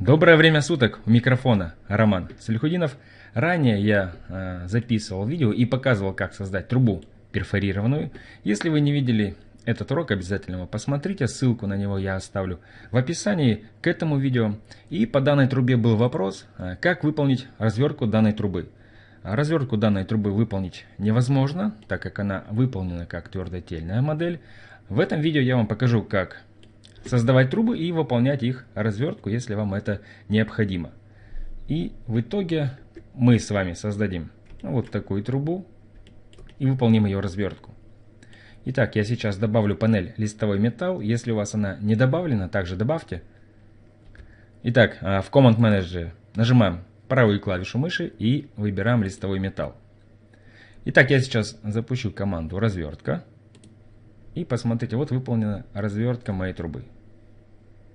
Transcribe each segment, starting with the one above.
Доброе время суток! У микрофона Роман Салихудинов. Ранее я э, записывал видео и показывал, как создать трубу перфорированную. Если вы не видели этот урок, обязательно его посмотрите. Ссылку на него я оставлю в описании к этому видео. И по данной трубе был вопрос, э, как выполнить развертку данной трубы. Развертку данной трубы выполнить невозможно, так как она выполнена как твердотельная модель. В этом видео я вам покажу, как создавать трубы и выполнять их развертку, если вам это необходимо. И в итоге мы с вами создадим вот такую трубу и выполним ее развертку. Итак, я сейчас добавлю панель листовой металл. Если у вас она не добавлена, также добавьте. Итак, э, в Command Manager нажимаем правую клавишу мыши и выбираем листовой металл. Итак, я сейчас запущу команду развертка. И посмотрите, вот выполнена развертка моей трубы.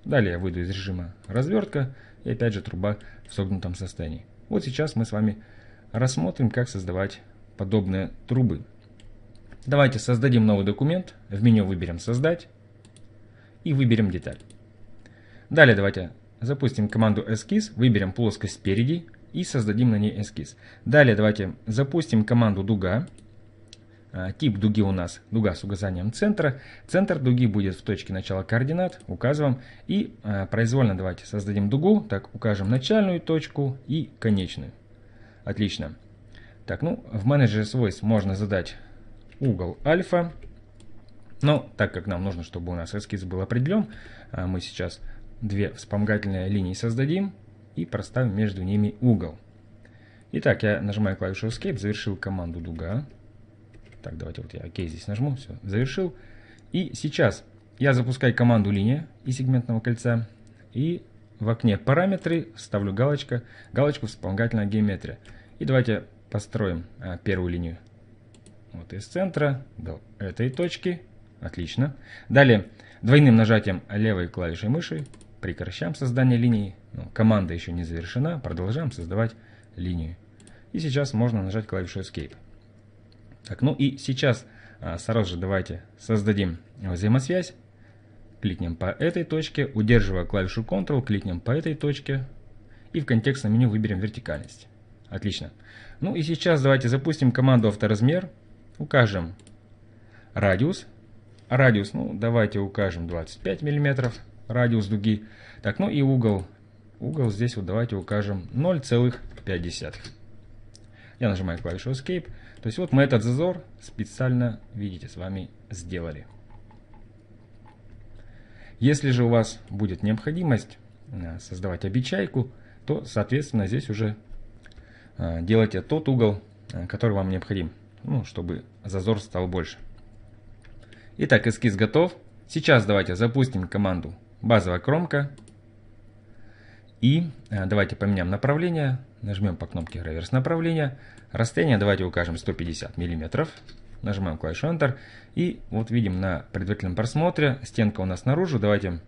Далее я выйду из режима развертка и опять же труба в согнутом состоянии. Вот сейчас мы с вами рассмотрим, как создавать подобные трубы. Давайте создадим новый документ. В меню выберем «Создать» и выберем деталь. Далее давайте запустим команду «Эскиз», выберем плоскость спереди и создадим на ней эскиз. Далее давайте запустим команду «Дуга», Тип э, дуги у нас дуга с указанием центра. Центр дуги будет в точке начала координат, указываем. И э, произвольно давайте создадим дугу, так укажем начальную точку и конечную. Отлично. Так, ну в менеджере свойств можно задать угол альфа. Но так как нам нужно, чтобы у нас эскиз был определен, э, мы сейчас две вспомогательные линии создадим и проставим между ними угол. Итак, я нажимаю клавишу Escape, завершил команду дуга. Так, давайте вот я ОК здесь нажму, все, завершил. И сейчас я запускаю команду линия и сегментного кольца. И в окне параметры ставлю галочка, галочку вспомогательная геометрия. И давайте построим а, первую линию. Вот из центра до этой точки. Отлично. Далее двойным нажатием левой клавишей мыши прекращаем создание линии. Ну, команда еще не завершена. Продолжаем создавать линию. И сейчас можно нажать клавишу Escape. Так, ну и сейчас а, сразу же давайте создадим взаимосвязь. Кликнем по этой точке, удерживая клавишу Ctrl, кликнем по этой точке и в контекстном меню выберем вертикальность. Отлично. Ну и сейчас давайте запустим команду авторазмер, укажем радиус. Радиус, ну давайте укажем 25 мм, радиус дуги. Так, ну и угол. Угол здесь вот давайте укажем 0,5. Я нажимаю клавишу Escape. То есть вот мы этот зазор специально, видите, с вами сделали. Если же у вас будет необходимость э, создавать обечайку, то, соответственно, здесь уже э, делайте тот угол, э, который вам необходим, ну, чтобы зазор стал больше. Итак, эскиз готов. Сейчас давайте запустим команду базовая кромка и э, давайте поменяем направление, нажмем по кнопке реверс направления. Расстояние давайте укажем 150 мм. Нажимаем клавишу Enter. И вот видим на предварительном просмотре, стенка у нас наружу. Давайте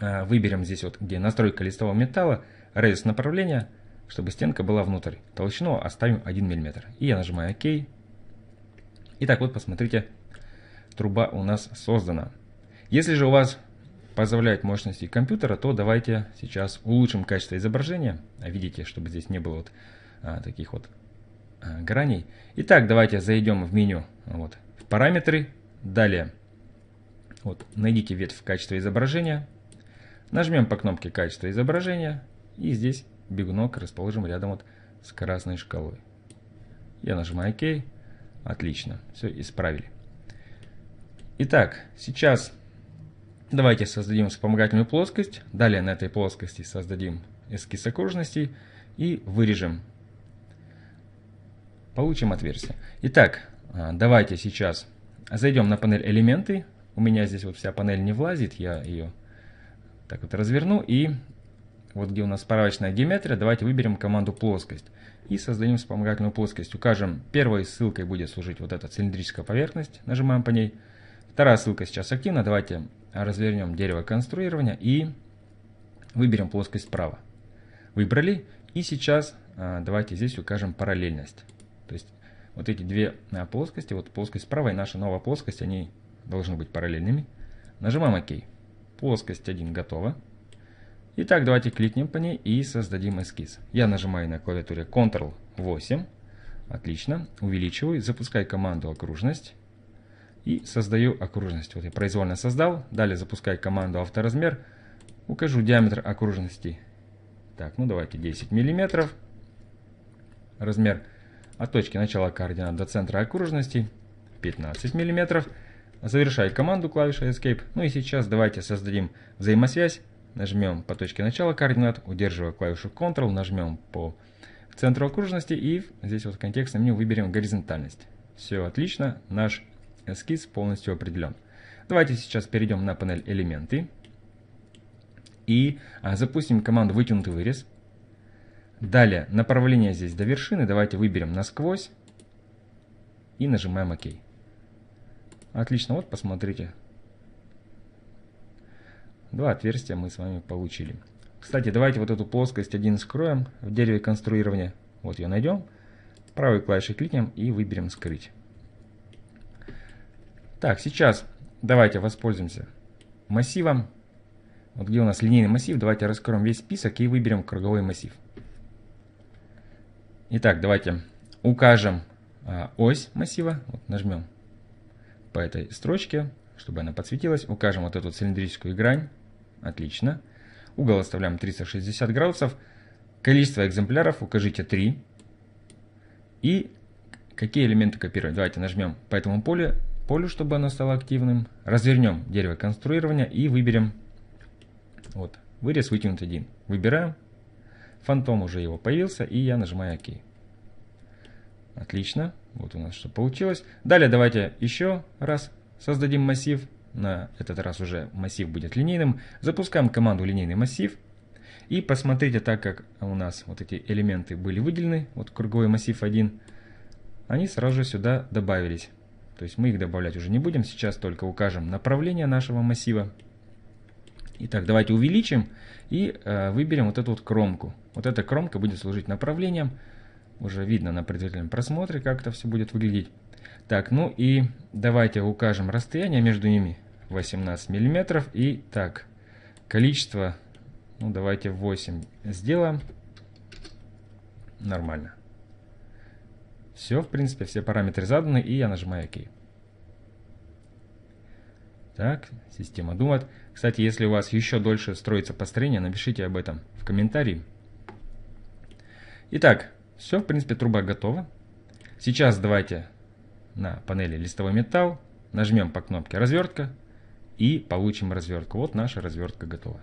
э, выберем здесь вот, где настройка листового металла, радиус направления, чтобы стенка была внутрь. Толщину оставим 1 мм. И я нажимаю ОК. Итак, вот, посмотрите, труба у нас создана. Если же у вас позволяют мощности компьютера, то давайте сейчас улучшим качество изображения. А видите, чтобы здесь не было вот а, таких вот а, граней. Итак, давайте зайдем в меню, вот, в параметры, далее, вот, найдите ветвь качества изображения, нажмем по кнопке качество изображения и здесь бегунок расположим рядом вот с красной шкалой. Я нажимаю ОК, отлично, все исправили. Итак, сейчас Давайте создадим вспомогательную плоскость. Далее на этой плоскости создадим эскиз окружности и вырежем. Получим отверстие. Итак, а, давайте сейчас зайдем на панель элементы. У меня здесь вот вся панель не влазит, я ее так вот разверну. И вот где у нас справочная геометрия, давайте выберем команду плоскость. И создадим вспомогательную плоскость. Укажем, первой ссылкой будет служить вот эта цилиндрическая поверхность. Нажимаем по ней. Вторая ссылка сейчас активна. Давайте развернем дерево конструирования и выберем плоскость справа. Выбрали. И сейчас а, давайте здесь укажем параллельность. То есть вот эти две а, плоскости, вот плоскость справа и наша новая плоскость, они должны быть параллельными. Нажимаем ОК. Плоскость 1 готова. Итак, давайте кликнем по ней и создадим эскиз. Я нажимаю на клавиатуре Ctrl 8. Отлично. Увеличиваю. Запускаю команду окружность и создаю окружность. Вот я произвольно создал, далее запускаю команду авторазмер, укажу диаметр окружности. Так, ну давайте 10 миллиметров. Размер от точки начала координат до центра окружности 15 миллиметров. Завершаю команду клавишей Escape. Ну и сейчас давайте создадим взаимосвязь. Нажмем по точке начала координат, удерживая клавишу Ctrl, нажмем по центру окружности и здесь вот в контекстном меню выберем горизонтальность. Все отлично, наш эскиз полностью определен. Давайте сейчас перейдем на панель элементы и а, запустим команду вытянутый вырез. Далее направление здесь до вершины. Давайте выберем насквозь и нажимаем ОК. Отлично, вот посмотрите. Два отверстия мы с вами получили. Кстати, давайте вот эту плоскость один скроем в дереве конструирования. Вот ее найдем. Правой клавишей кликнем и выберем скрыть. Так, сейчас давайте воспользуемся массивом. Вот где у нас линейный массив. Давайте раскроем весь список и выберем круговой массив. Итак, давайте укажем а, ось массива. Вот нажмем по этой строчке, чтобы она подсветилась. Укажем вот эту цилиндрическую грань. Отлично. Угол оставляем 360 градусов. Количество экземпляров укажите 3. И какие элементы копировать. Давайте нажмем по этому полю полю, чтобы оно стало активным. Развернем дерево конструирования и выберем вот, вырез вытянут один. Выбираем. Фантом уже его появился, и я нажимаю ОК. Отлично. Вот у нас что получилось. Далее давайте еще раз создадим массив. На этот раз уже массив будет линейным. Запускаем команду линейный массив. И посмотрите, так как у нас вот эти элементы были выделены, вот круговой массив 1, они сразу же сюда добавились. То есть мы их добавлять уже не будем, сейчас только укажем направление нашего массива. Итак, давайте увеличим и э, выберем вот эту вот кромку. Вот эта кромка будет служить направлением. Уже видно на предварительном просмотре, как это все будет выглядеть. Так, ну и давайте укажем расстояние между ними. 18 миллиметров. И так, количество, ну давайте 8 сделаем. Нормально. Все, в принципе, все параметры заданы, и я нажимаю ОК. Так, система думает. Кстати, если у вас еще дольше строится построение, напишите об этом в комментарии. Итак, все, в принципе, труба готова. Сейчас давайте на панели листовой металл, нажмем по кнопке развертка и получим развертку. Вот наша развертка готова.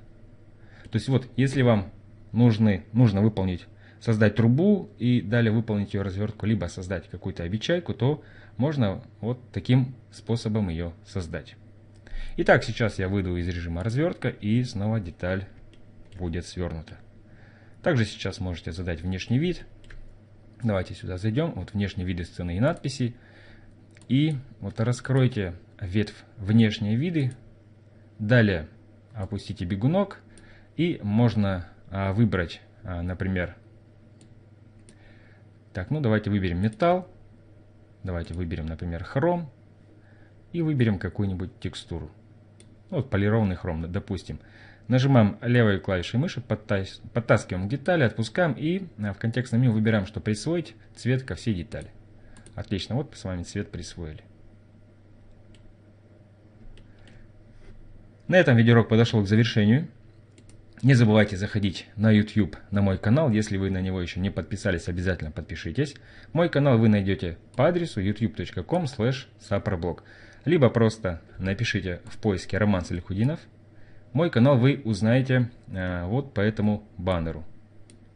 То есть вот, если вам нужны, нужно выполнить создать трубу и далее выполнить ее развертку, либо создать какую-то обечайку, то можно вот таким способом ее создать. Итак, сейчас я выйду из режима развертка и снова деталь будет свернута. Также сейчас можете задать внешний вид. Давайте сюда зайдем. Вот внешний вид сцены и надписи. И вот раскройте ветвь внешние виды. Далее опустите бегунок. И можно а, выбрать, а, например, так, ну давайте выберем металл. Давайте выберем, например, хром. И выберем какую-нибудь текстуру. Ну, вот полированный хром, допустим. Нажимаем левой клавишей мыши, подтаскиваем детали, отпускаем и э, в контекстном меню выбираем, что присвоить цвет ко всей детали. Отлично, вот с вами цвет присвоили. На этом видеоурок подошел к завершению. Не забывайте заходить на YouTube, на мой канал. Если вы на него еще не подписались, обязательно подпишитесь. Мой канал вы найдете по адресу youtube.com saproblog. Либо просто напишите в поиске Роман Салихудинов. Мой канал вы узнаете э, вот по этому баннеру.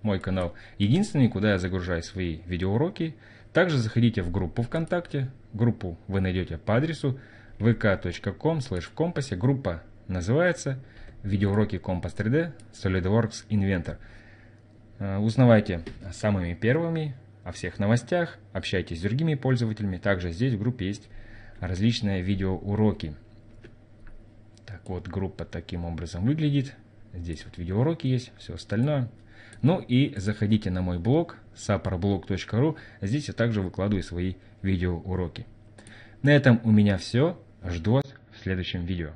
Мой канал единственный, куда я загружаю свои видеоуроки. Также заходите в группу ВКонтакте. Группу вы найдете по адресу vk.com slash в компасе. Группа называется видеоуроки Compass 3D, SolidWorks Inventor. Э, узнавайте самыми первыми о всех новостях, общайтесь с другими пользователями. Также здесь в группе есть различные видеоуроки. Так вот, группа таким образом выглядит. Здесь вот видеоуроки есть, все остальное. Ну и заходите на мой блог saproblog.ru. Здесь я также выкладываю свои видеоуроки. На этом у меня все. Жду вас в следующем видео.